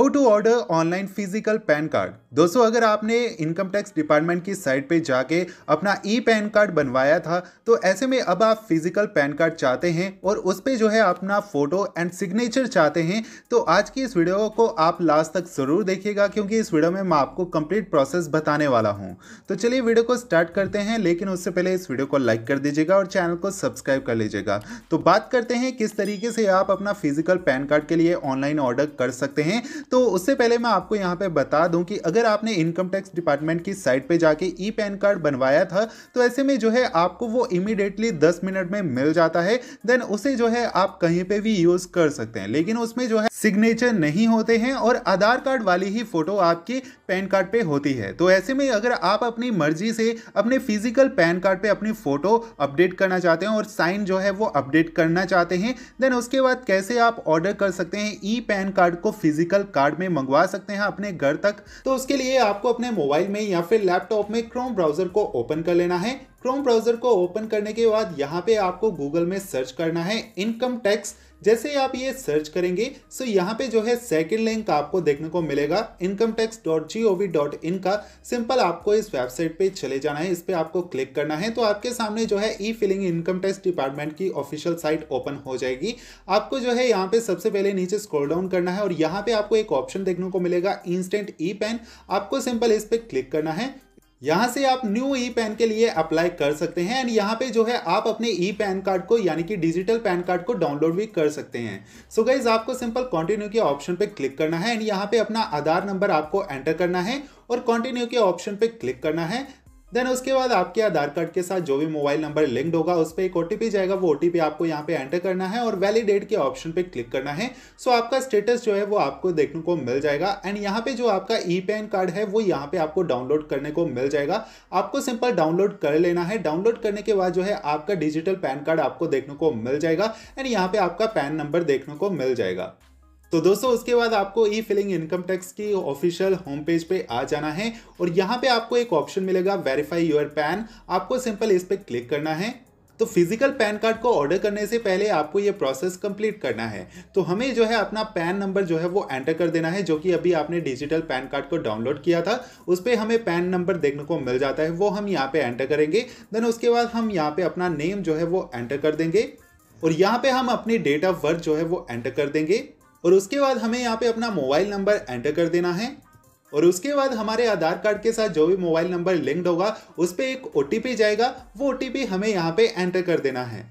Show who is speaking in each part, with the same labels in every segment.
Speaker 1: how to order online physical PAN card दोस्तों अगर आपने इनकम टैक्स डिपार्टमेंट की साइट पे जाके अपना ई पैन कार्ड बनवाया था तो ऐसे में अब आप फिजिकल पैन कार्ड चाहते हैं और उस पर जो है अपना फोटो एंड सिग्नेचर चाहते हैं तो आज की इस वीडियो को आप लास्ट तक ज़रूर देखिएगा क्योंकि इस वीडियो में मैं आपको कंप्लीट प्रोसेस बताने वाला हूँ तो चलिए वीडियो को स्टार्ट करते हैं लेकिन उससे पहले इस वीडियो को लाइक कर दीजिएगा और चैनल को सब्सक्राइब कर लीजिएगा तो बात करते हैं किस तरीके से आप अपना फिजिकल पैन कार्ड के लिए ऑनलाइन ऑर्डर कर सकते हैं तो उससे पहले मैं आपको यहाँ पे बता दूँ कि अगर आपने इनकम टैक्स डिपार्टमेंट की साइट पे जाके ई पैन कार्ड बनवाया था तो ऐसे में जो है आपको वो इमिडिएटली दस मिनट में मिल जाता है देन उसे जो है आप कहीं पे भी यूज कर सकते हैं लेकिन उसमें जो है सिग्नेचर नहीं होते हैं और आधार कार्ड वाली ही फोटो आपकी पैन कार्ड पे होती है तो ऐसे में अगर आप अपनी मर्जी से अपने फिजिकल पैन कार्ड पे अपनी फोटो अपडेट करना चाहते हैं और साइन जो है वो अपडेट करना चाहते हैं देन उसके बाद कैसे आप ऑर्डर कर सकते हैं ई पैन कार्ड को फिजिकल फ्लिपकार्ट में मंगवा सकते हैं अपने घर तक तो उसके लिए आपको अपने मोबाइल में या फिर लैपटॉप में क्रोम ब्राउजर को ओपन कर लेना है क्रोम ब्राउजर को ओपन करने के बाद यहाँ पे आपको गूगल में सर्च करना है इनकम टैक्स जैसे आप ये सर्च करेंगे सो यहाँ पे जो है सेकेंड लिंक आपको देखने को मिलेगा income tax dot G O V dot in का सिंपल आपको इस वेबसाइट पे चले जाना है इस पर आपको क्लिक करना है तो आपके सामने जो है e filing income tax department की ऑफिशियल साइट ओपन हो जाएगी आपको जो है यहाँ पे सबसे पहले नीचे स्क्रोल डाउन करना है और यहाँ पे आपको एक ऑप्शन देखने को मिलेगा इंस्टेंट ई पेन आपको सिंपल इस पर क्लिक करना है यहाँ से आप न्यू ई पैन के लिए अप्लाई कर सकते हैं एंड यहाँ पे जो है आप अपने ई पैन कार्ड को यानी कि डिजिटल पैन कार्ड को डाउनलोड भी कर सकते हैं सो so गाइज आपको सिंपल कंटिन्यू के ऑप्शन पे क्लिक करना है एंड यहाँ पे अपना आधार नंबर आपको एंटर करना है और कंटिन्यू के ऑप्शन पे क्लिक करना है देन उसके बाद आपके आधार कार्ड के साथ जो भी मोबाइल नंबर लिंक्ड होगा उस पर एक ओ जाएगा वो ओ आपको यहाँ पे एंटर करना है और वैलिडेट के ऑप्शन पे क्लिक करना है सो so, आपका स्टेटस जो है वो आपको देखने को मिल जाएगा एंड यहाँ पे जो आपका ई पैन कार्ड है वो यहाँ पे आपको डाउनलोड करने को मिल जाएगा आपको सिंपल डाउनलोड कर लेना है डाउनलोड करने के बाद जो है आपका डिजिटल पैन कार्ड आपको देखने को मिल जाएगा एंड यहाँ पे आपका पैन नंबर देखने को मिल जाएगा तो दोस्तों उसके बाद आपको ई फिलिंग इनकम टैक्स की ऑफिशियल होम पेज पे आ जाना है और यहाँ पे आपको एक ऑप्शन मिलेगा वेरीफाई योर पैन आपको सिंपल इस पर क्लिक करना है तो फिजिकल पैन कार्ड को ऑर्डर करने से पहले आपको ये प्रोसेस कंप्लीट करना है तो हमें जो है अपना पैन नंबर जो है वो एंटर कर देना है जो कि अभी आपने डिजिटल पैन कार्ड को डाउनलोड किया था उस पर हमें पैन नंबर देखने को मिल जाता है वो हम यहाँ पे एंटर करेंगे देन उसके बाद हम यहाँ पे अपना नेम जो है वो एंटर कर देंगे और यहाँ पे हम अपनी डेट ऑफ बर्थ जो है वो एंटर कर देंगे और उसके बाद हमें यहाँ पे अपना मोबाइल नंबर एंटर कर देना है और उसके बाद हमारे आधार कार्ड के साथ जो भी मोबाइल नंबर लिंक्ड होगा उस पर एक ओ जाएगा वो ओ हमें यहाँ पे एंटर कर देना है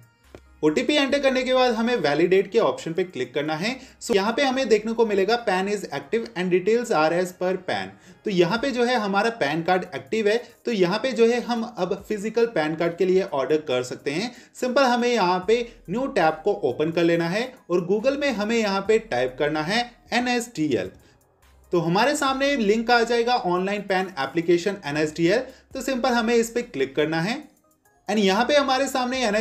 Speaker 1: ओ एंटर करने के बाद हमें वैलिडेट के ऑप्शन पे क्लिक करना है सो so, यहाँ पे हमें देखने को मिलेगा PAN is active and details are as per PAN तो यहाँ पे जो है हमारा पैन कार्ड एक्टिव है तो यहाँ पे जो है हम अब फिजिकल पैन कार्ड के लिए ऑर्डर कर सकते हैं सिंपल हमें यहाँ पे न्यू टैब को ओपन कर लेना है और गूगल में हमें यहाँ पे टाइप करना है एन एस टी एल तो हमारे सामने लिंक आ जाएगा online PAN application N S T L तो सिंपल हमें इस पर क्लिक करना है एंड यहाँ पे हमारे सामने एन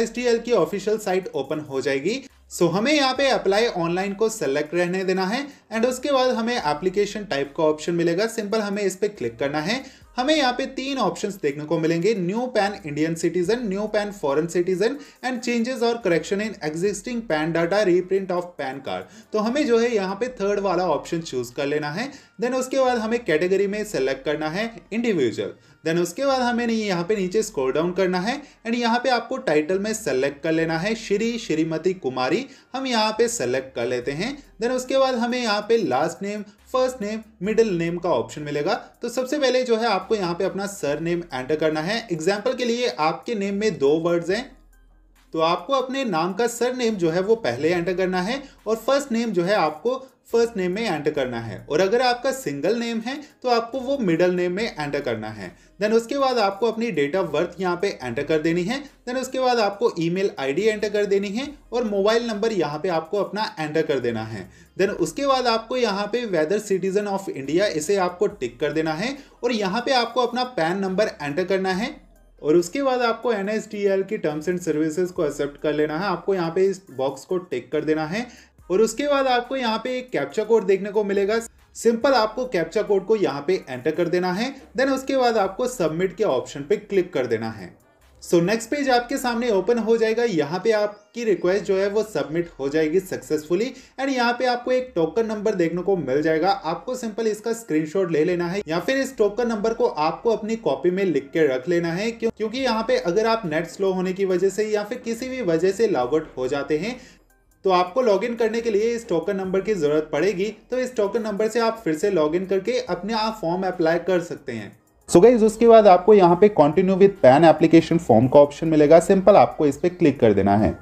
Speaker 1: की ऑफिशियल साइट ओपन हो जाएगी सो so, हमें यहाँ पे अप्लाई ऑनलाइन को सेलेक्ट रहने देना है एंड उसके बाद हमें एप्लीकेशन टाइप का ऑप्शन मिलेगा सिंपल हमें इस पर क्लिक करना है हमें यहाँ पे तीन ऑप्शंस देखने को मिलेंगे new PAN Indian citizen new PAN foreign citizen and changes और correction in existing PAN data reprint of PAN card तो हमें जो है यहाँ पे थर्ड वाला ऑप्शन चूज कर लेना है देन उसके बाद हमें कैटेगरी में सेलेक्ट करना है इंडिविजुअल देन उसके बाद हमें यहाँ पे नीचे स्कोर डाउन करना है एंड यहाँ पे आपको टाइटल में सेलेक्ट कर लेना है श्री श्रीमती कुमारी हम यहाँ पे सेलेक्ट कर लेते हैं देन उसके बाद हमें यहाँ पे last name first name middle name का ऑप्शन मिलेगा तो सबसे पहले जो है आपको यहाँ पे अपना सर नेम एंटर करना है एग्जाम्पल के लिए आपके नेम में दो वर्ड्स हैं तो आपको अपने नाम का सर नेम जो है वो पहले एंटर करना है और फर्स्ट नेम जो है आपको फर्स्ट नेम में एंटर करना है और अगर आपका सिंगल नेम है तो आपको वो मिडल नेम में एंटर करना है देन उसके बाद आपको अपनी डेट ऑफ बर्थ यहाँ पे एंटर कर देनी है देन उसके बाद आपको ईमेल आईडी एंटर कर देनी है और मोबाइल नंबर यहाँ पे आपको अपना एंटर कर देना है देन उसके बाद आपको यहाँ पे वेदर सिटीजन ऑफ इंडिया इसे आपको टिक कर देना है और यहाँ पे आपको अपना पैन नंबर एंटर करना है और उसके बाद आपको एन की टर्म्स एंड सर्विसेज को एक्सेप्ट कर लेना है आपको यहाँ पे इस बॉक्स को टेक कर देना है और उसके बाद आपको यहाँ पे एक कैप्चा कोड देखने को मिलेगा सिंपल आपको कैप्चा कोड को यहाँ पे एंटर कर देना है देन उसके बाद आपको सबमिट के ऑप्शन पे क्लिक कर देना है सो so, नेक्स्ट पेज आपके सामने ओपन हो जाएगा यहाँ पे आपकी रिक्वेस्ट जो है वो सबमिट हो जाएगी सक्सेसफुली एंड यहाँ पे आपको एक टोकन नंबर देखने को मिल जाएगा आपको सिंपल इसका स्क्रीनशॉट ले लेना है या फिर इस टोकन नंबर को आपको अपनी कॉपी में लिख के रख लेना है क्यों क्योंकि यहाँ पे अगर आप नेट स्लो होने की वजह से या फिर किसी भी वजह से लावट हो जाते हैं तो आपको लॉगिन करने के लिए इस टोकन नंबर की ज़रूरत पड़ेगी तो इस टोकन नंबर से आप फिर से लॉगिन करके अपने आप फॉर्म अप्लाई कर सकते हैं सो गाइज उसके बाद आपको यहाँ पे continue with PAN application form का ऑप्शन मिलेगा सिंपल आपको इस पर क्लिक कर देना है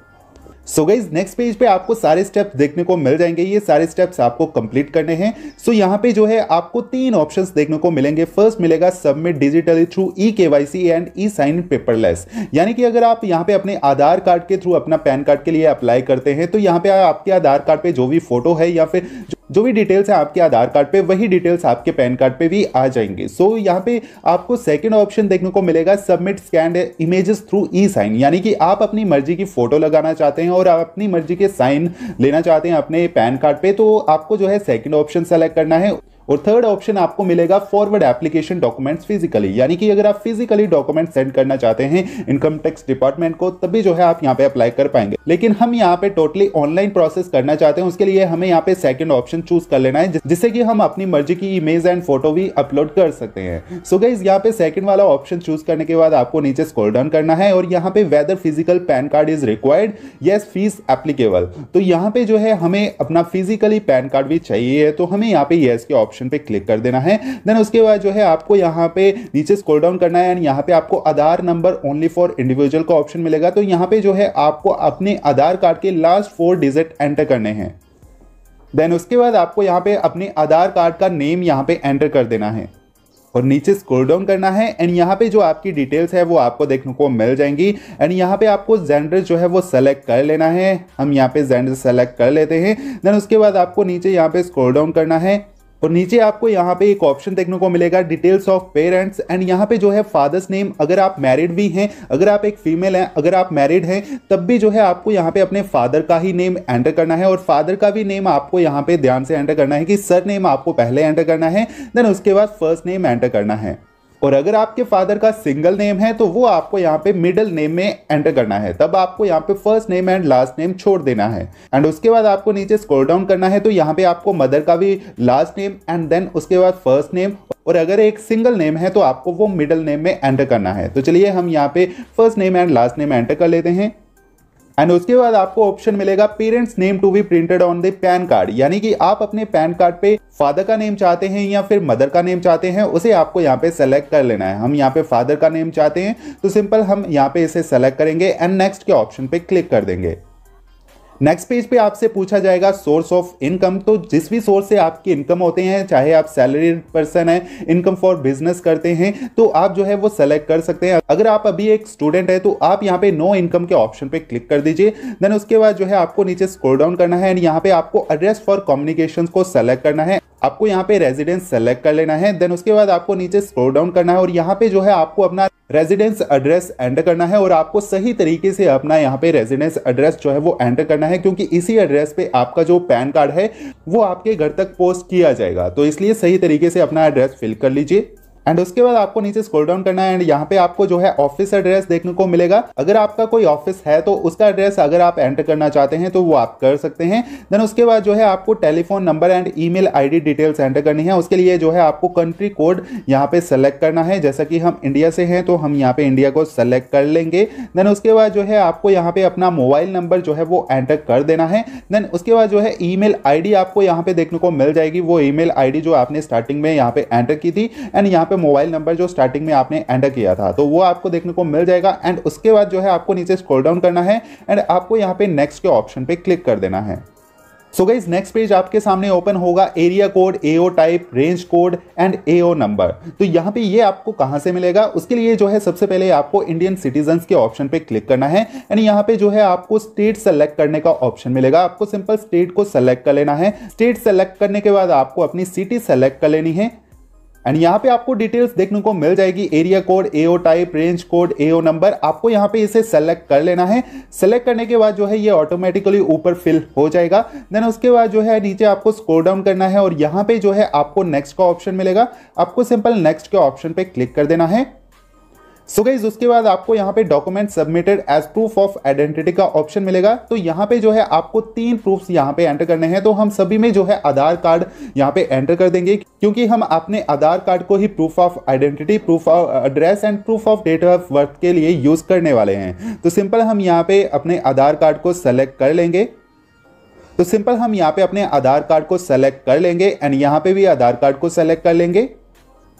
Speaker 1: सो गई नेक्स्ट पेज पे आपको सारे स्टेप्स देखने को मिल जाएंगे ये सारे स्टेप्स आपको कंप्लीट करने हैं सो so, यहाँ पे जो है आपको तीन ऑप्शंस देखने को मिलेंगे फर्स्ट मिलेगा submit digitally through e K Y C and e sign paperless यानी कि अगर आप यहाँ पे अपने आधार कार्ड के थ्रू अपना पैन कार्ड के लिए अप्लाई करते हैं तो यहाँ पे आपके आधार कार्ड पर जो भी फोटो है या फिर जो भी डिटेल्स है आपके आधार कार्ड पे वही डिटेल्स आपके पैन कार्ड पे भी आ जाएंगे सो so, यहाँ पे आपको सेकंड ऑप्शन देखने को मिलेगा submit scanned images through e sign यानी कि आप अपनी मर्जी की फोटो लगाना चाहते हैं और आप अपनी मर्जी के साइन लेना चाहते हैं अपने पैन कार्ड पे तो आपको जो है सेकंड ऑप्शन सेलेक्ट करना है और थर्ड ऑप्शन आपको मिलेगा फॉरवर्ड एप्लीकेशन डॉक्यूमेंट्स फिजिकली यानी कि अगर आप फिजिकली डॉक्यूमेंट सेंड करना चाहते हैं इनकम टैक्स डिपार्टमेंट को तभी जो है आप यहाँ पे अप्लाई कर पाएंगे लेकिन हम यहाँ पे टोटली ऑनलाइन प्रोसेस करना चाहते हैं उसके लिए हमें यहाँ पे सेकंड ऑप्शन चूज कर लेना है जिससे कि हम अपनी मर्जी की इमेज एंड फोटो भी अपलोड कर सकते हैं सो गाइज यहाँ पे सेकंड वाला ऑप्शन चूज करने के बाद आपको नीचे स्कोल डाउन करना है और यहाँ पे whether physical PAN card is required yes fees applicable तो यहाँ पे जो है हमें अपना फिजिकली पैन कार्ड भी चाहिए तो हमें यहाँ पे येस के ऑप्शन ऑप्शन पे क्लिक कर देना है देन उसके बाद जो है आपको यहाँ पे नीचे स्कोल डाउन करना है एंड यहाँ पे आपको Aadhaar number only for individual का ऑप्शन मिलेगा तो यहाँ पे जो है आपको अपने आधार कार्ड के लास्ट फोर डिजिट एंटर करने हैं देन उसके बाद आपको यहाँ पे अपने आधार कार्ड का नेम यहाँ पे एंटर कर देना है और नीचे स्क्रोल डाउन करना है एंड यहाँ पे जो आपकी डिटेल्स है वो आपको देखने को मिल जाएंगी एंड यहाँ पे आपको जेंडर जो है वो सेलेक्ट कर लेना है हम यहाँ पे जेंडर सेलेक्ट कर लेते हैं देन उसके बाद आपको नीचे यहाँ पे स्क्रोल डाउन करना है और नीचे आपको यहाँ पे एक ऑप्शन देखने को मिलेगा डिटेल्स ऑफ पेरेंट्स एंड यहाँ पे जो है फादर्स नेम अगर आप मैरिड भी हैं अगर आप एक फीमेल हैं अगर आप मैरिड हैं तब भी जो है आपको यहाँ पे अपने फादर का ही नेम एंटर करना है और फादर का भी नेम आपको यहाँ पे ध्यान से एंटर करना है कि सर नेम आपको पहले एंटर करना है देन उसके बाद फर्स्ट नेम एंटर करना है और अगर आपके फादर का सिंगल नेम है तो वो आपको यहाँ पे मिडिल नेम में एंटर करना है तब आपको यहाँ पे first name and last name छोड़ देना है एंड उसके बाद आपको नीचे स्क्रॉल डाउन करना है तो यहाँ पे आपको मदर का भी लास्ट नेम एंड देन उसके बाद फर्स्ट नेम और अगर एक सिंगल नेम है तो आपको वो मिडल नेम में एंटर करना है तो चलिए हम यहाँ पे first name and last name enter कर लेते हैं एंड उसके बाद आपको ऑप्शन मिलेगा parents name to be printed on the PAN card यानी कि आप अपने पैन कार्ड पे फादर का नेम चाहते हैं या फिर मदर का नेम चाहते हैं उसे आपको यहाँ पे सेलेक्ट कर लेना है हम यहाँ पे फादर का नेम चाहते हैं तो सिंपल हम यहाँ पे इसे सेलेक्ट करेंगे एंड नेक्स्ट के ऑप्शन पे क्लिक कर देंगे नेक्स्ट पेज पे आपसे पूछा जाएगा सोर्स ऑफ इनकम तो जिस भी सोर्स से आपकी इनकम होते हैं चाहे आप सैलरी पर्सन हैं इनकम फॉर बिजनेस करते हैं तो आप जो है वो सेलेक्ट कर सकते हैं अगर आप अभी एक स्टूडेंट है तो आप यहाँ पे नो इनकम के ऑप्शन पे क्लिक कर दीजिए देन उसके बाद जो है आपको नीचे स्क्रोल डाउन करना है एंड यहाँ पे आपको एड्रेस फॉर कम्युनिकेशन को सेलेक्ट करना है आपको यहाँ पे रेजिडेंस सेलेक्ट कर लेना है देन उसके बाद आपको नीचे स्क्रोल डाउन करना है और यहाँ पे जो है आपको अपना रेजिडेंस एड्रेस एंटर करना है और आपको सही तरीके से अपना यहाँ पे रेजिडेंस एड्रेस जो है वो एंटर करना है क्योंकि इसी एड्रेस पे आपका जो पैन कार्ड है वो आपके घर तक पोस्ट किया जाएगा तो इसलिए सही तरीके से अपना एड्रेस फिल कर लीजिए एंड उसके बाद आपको नीचे स्क्रॉल डाउन करना है एंड यहाँ पे आपको जो है ऑफिस एड्रेस देखने को मिलेगा अगर आपका कोई ऑफिस है तो उसका एड्रेस अगर आप एंटर करना चाहते हैं तो वो आप कर सकते हैं देन उसके बाद जो है आपको telephone number and email ID details enter करनी है उसके लिए जो है आपको कंट्री कोड यहाँ पे सेलेक्ट करना है जैसा कि हम इंडिया से हैं तो हम यहाँ पे इंडिया को सेलेक्ट कर लेंगे देन उसके बाद जो है आपको यहाँ पे अपना मोबाइल नंबर जो है वो एंटर कर देना है देन उसके बाद जो है आई डी आपको यहाँ पे देखने को मिल जाएगी वो आई डी जो आपने स्टार्टिंग में यहाँ पे एंटर की थी एंड यहाँ पे पे मोबाइल नंबर जो स्टार्टिंग में आपने एंटर किया था तो वो आपको देखने को मिल जाएगा एंड उसके बाद जो है आपको नीचे स्क्रॉल डाउन करना है एंड आपको यहाँ पे नेक्स्ट के ऑप्शन पे क्लिक कर देना है सो गई नेक्स्ट पेज आपके सामने ओपन होगा area code AO type range code and AO number तो यहाँ पे ये आपको कहाँ से मिलेगा उसके लिए जो है सबसे पहले आपको इंडियन सिटीजन के ऑप्शन पे क्लिक करना है एंड यहाँ पे जो है आपको स्टेट सेलेक्ट करने का ऑप्शन मिलेगा आपको सिंपल स्टेट को सेलेक्ट कर लेना है स्टेट सेलेक्ट करने के बाद आपको अपनी सिटी सेलेक्ट कर लेनी है एंड यहाँ पे आपको डिटेल्स देखने को मिल जाएगी area code AO type range code AO number आपको यहाँ पे इसे सेलेक्ट कर लेना है सेलेक्ट करने के बाद जो है ये ऑटोमेटिकली ऊपर फिल हो जाएगा देन उसके बाद जो है नीचे आपको स्क्रोल डाउन करना है और यहाँ पे जो है आपको नेक्स्ट का ऑप्शन मिलेगा आपको सिंपल नेक्स्ट के ऑप्शन पे क्लिक कर देना है सो गई उसके बाद आपको यहाँ पे document submitted as proof of identity का ऑप्शन मिलेगा तो यहाँ पे जो है आपको तीन प्रूफ यहाँ पे एंटर करने हैं तो हम सभी में जो है आधार कार्ड यहाँ पे एंटर कर देंगे क्योंकि हम अपने आधार कार्ड को ही proof of identity proof of address and proof of date of birth के लिए यूज करने वाले हैं तो सिंपल हम यहाँ पे अपने आधार कार्ड को सेलेक्ट कर लेंगे तो सिंपल हम यहाँ पे अपने आधार कार्ड को सेलेक्ट कर लेंगे एंड यहाँ पे भी आधार कार्ड को सेलेक्ट कर लेंगे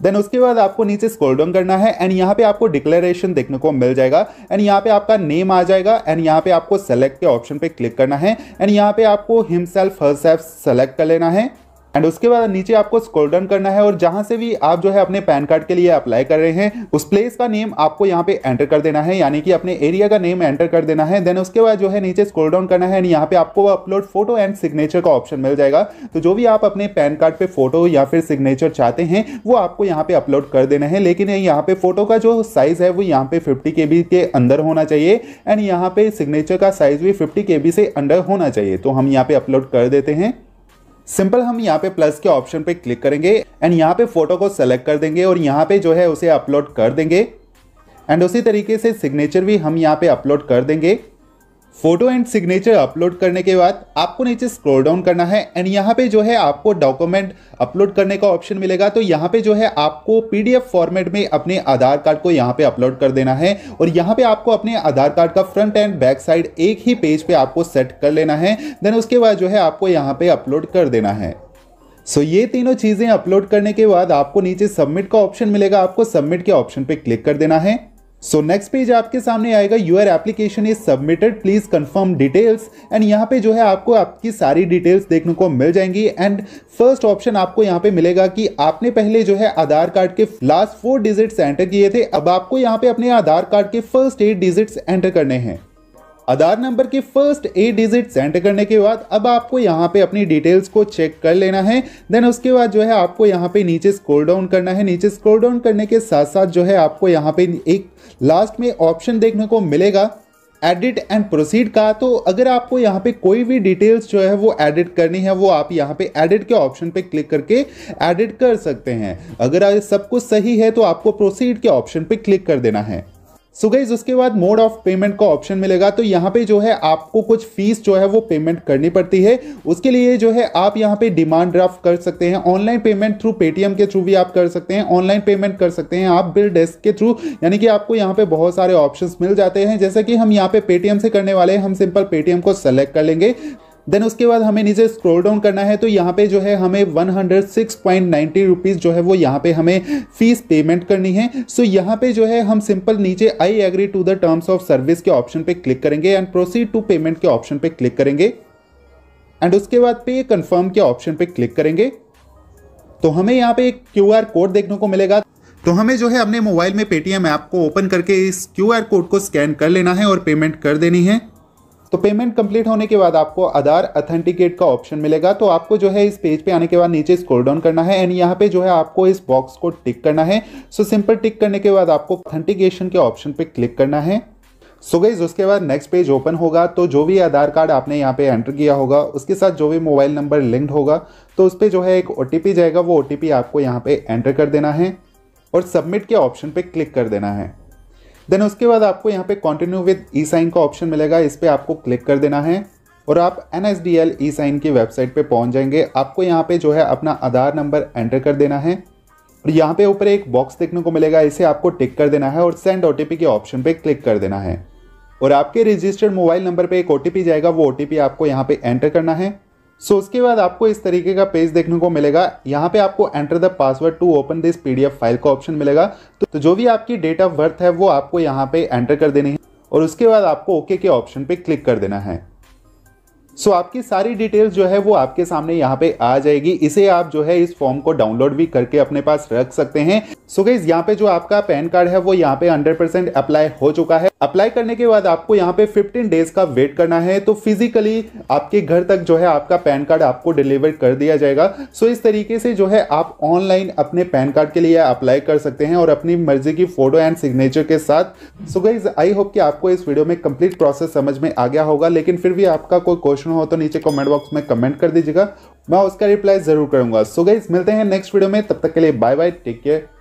Speaker 1: देन उसके बाद आपको नीचे स्क्रॉल डाउन करना है एंड यहाँ पे आपको डिक्लेरेशन देखने को मिल जाएगा एंड यहाँ पे आपका नेम आ जाएगा एंड यहाँ पे आपको सेलेक्ट के ऑप्शन पे क्लिक करना है एंड यहाँ पे आपको हिमसेल्फ हर सेलेक्ट कर लेना है एंड उसके बाद नीचे आपको स्क्रॉल डाउन करना है और जहां से भी आप जो है अपने पैन कार्ड के लिए अप्लाई कर रहे हैं उस प्लेस का नेम आपको यहाँ पे एंटर कर देना है यानी कि अपने एरिया का नेम एंटर कर देना है देन उसके बाद जो है नीचे स्क्रॉल डाउन करना है एंड यहाँ पे आपको अपलोड फोटो एंड सिग्नेचर का ऑप्शन मिल जाएगा तो जो भी आप अपने पैन कार्ड पे फोटो या फिर सिग्नेचर चाहते हैं वो आपको यहाँ पे अपलोड कर देना है लेकिन यहाँ पे फोटो का जो साइज है वो यहाँ पे फिफ्टी के के अंदर होना चाहिए एंड यहाँ पे सिग्नेचर का साइज भी फिफ्टी के से अंडर होना चाहिए तो हम यहाँ पे अपलोड कर देते हैं सिंपल हम यहाँ पे प्लस के ऑप्शन पे क्लिक करेंगे एंड यहाँ पे फोटो को सेलेक्ट कर देंगे और यहाँ पे जो है उसे अपलोड कर देंगे एंड उसी तरीके से सिग्नेचर भी हम यहाँ पे अपलोड कर देंगे फोटो एंड सिग्नेचर अपलोड करने के बाद आपको नीचे स्क्रॉल डाउन करना है एंड यहाँ पे जो है आपको डॉक्यूमेंट अपलोड करने का ऑप्शन मिलेगा तो यहाँ पे जो है आपको पीडीएफ फॉर्मेट में अपने आधार कार्ड को यहाँ पे अपलोड कर देना है और यहाँ पे आपको अपने आधार कार्ड का फ्रंट एंड बैक साइड एक ही पेज पे आपको सेट कर लेना है देन उसके बाद जो है आपको यहाँ पर अपलोड कर देना है सो so, ये तीनों चीज़ें अपलोड करने के बाद आपको नीचे सबमिट का ऑप्शन मिलेगा आपको सबमिट के ऑप्शन पे क्लिक कर देना है सो नेक्स्ट पेज आपके सामने आएगा your application is submitted please confirm details and यहाँ पे जो है आपको आपकी सारी डिटेल्स देखने को मिल जाएंगी एंड फर्स्ट ऑप्शन आपको यहाँ पे मिलेगा कि आपने पहले जो है आधार कार्ड के लास्ट फोर डिजिट्स एंटर किए थे अब आपको यहाँ पे अपने आधार कार्ड के फर्स्ट एट डिजिट्स एंटर करने हैं आधार नंबर के फर्स्ट एट डिजिट सेंड करने के बाद अब आपको यहाँ पे अपनी डिटेल्स को चेक कर लेना है देन उसके बाद जो है आपको यहाँ पे नीचे स्क्रोल डाउन करना है नीचे स्क्रोल डाउन करने के साथ साथ जो है आपको यहाँ पे एक लास्ट में ऑप्शन देखने को मिलेगा एडिट एंड प्रोसीड का तो अगर आपको यहाँ पे कोई भी डिटेल्स जो है वो एडिट करनी है वो आप यहाँ पे एडिट के ऑप्शन पे क्लिक करके एडिट कर सकते हैं अगर सब कुछ सही है तो आपको प्रोसीड के ऑप्शन पे क्लिक कर देना है सो गाइज उसके बाद मोड ऑफ पेमेंट का ऑप्शन मिलेगा तो यहाँ पे जो है आपको कुछ फीस जो है वो पेमेंट करनी पड़ती है उसके लिए जो है आप यहाँ पे डिमांड ड्राफ्ट कर सकते हैं ऑनलाइन पेमेंट थ्रू पेटीएम के थ्रू भी आप कर सकते हैं ऑनलाइन पेमेंट कर सकते हैं आप बिल डेस्क के थ्रू यानी कि आपको यहाँ पे बहुत सारे ऑप्शन मिल जाते हैं जैसे कि हम यहाँ पे पेटीएम से करने वाले हैं हम सिंपल पेटीएम को सेलेक्ट कर लेंगे देन उसके बाद हमें नीचे स्क्रोल डाउन करना है तो यहाँ पे जो है हमें one hundred six point rupees जो है वो यहाँ पे हमें फीस पेमेंट करनी है सो so, यहाँ पे जो है हम सिंपल नीचे I agree to the terms of service के ऑप्शन पे क्लिक करेंगे एंड प्रोसीड टू पेमेंट के ऑप्शन पे क्लिक करेंगे एंड उसके बाद पे कन्फर्म के ऑप्शन पे क्लिक करेंगे तो हमें यहाँ पे एक क्यू कोड देखने को मिलेगा तो हमें जो है अपने मोबाइल में पेटीएम ऐप को ओपन करके इस क्यू कोड को स्कैन कर लेना है और पेमेंट कर देनी है तो पेमेंट कंप्लीट होने के बाद आपको आधार अथेंटिकेट का ऑप्शन मिलेगा तो आपको जो है इस पेज पे आने के बाद नीचे स्क्रॉल डाउन करना है एंड यहाँ पे जो है आपको इस बॉक्स को टिक करना है सो सिंपल टिक करने के बाद आपको अथेंटिकेशन के ऑप्शन पे क्लिक करना है सो गई उसके बाद नेक्स्ट पेज ओपन होगा तो जो भी आधार कार्ड आपने यहाँ पे एंटर किया होगा उसके साथ जो भी मोबाइल नंबर लिंक्ड होगा तो उस पर जो है एक ओ जाएगा वो ओ आपको यहाँ पे एंटर कर देना है और सबमिट के ऑप्शन पे क्लिक कर देना है देन उसके बाद आपको यहाँ पे कंटिन्यू विद ई साइन का ऑप्शन मिलेगा इस पर आपको क्लिक कर देना है और आप N S D L e sign की वेबसाइट पे पहुँच जाएंगे आपको यहाँ पे जो है अपना आधार नंबर एंटर कर देना है और यहाँ पे ऊपर एक बॉक्स देखने को मिलेगा इसे आपको टिक कर देना है और सेंड ओ के ऑप्शन पर क्लिक कर देना है और आपके रजिस्टर्ड मोबाइल नंबर पर एक ओ जाएगा वो ओ आपको यहाँ पर एंटर करना है सो so, उसके बाद आपको इस तरीके का पेज देखने को मिलेगा यहाँ पे आपको enter the password to open this PDF file का ऑप्शन मिलेगा तो, तो जो भी आपकी डेट ऑफ बर्थ है वो आपको यहाँ पे एंटर कर देनी है और उसके बाद आपको ओके के ऑप्शन पे क्लिक कर देना है सो so, आपकी सारी डिटेल्स जो है वो आपके सामने यहाँ पे आ जाएगी इसे आप जो है इस फॉर्म को डाउनलोड भी करके अपने पास रख सकते हैं सो so, गई यहाँ पे जो आपका पैन कार्ड है वो यहाँ पे 100% अप्लाई हो चुका है अप्लाई करने के बाद आपको यहाँ पे 15 डेज का वेट करना है तो फिजिकली आपके घर तक जो है आपका पैन कार्ड आपको डिलीवर कर दिया जाएगा सो इस तरीके से जो है आप ऑनलाइन अपने पैन कार्ड के लिए अप्लाई कर सकते हैं और अपनी मर्जी की फोटो एंड सिग्नेचर के साथ सो गई आई होप कि आपको इस वीडियो में कंप्लीट प्रोसेस समझ में आ गया होगा लेकिन फिर भी आपका कोई क्वेश्चन हो तो नीचे कॉमेंट बॉक्स में कमेंट कर दीजिएगा मैं उसका रिप्लाई जरूर करूंगा सो गाइज मिलते हैं नेक्स्ट वीडियो में तब तक के लिए बाय बाय टेक केयर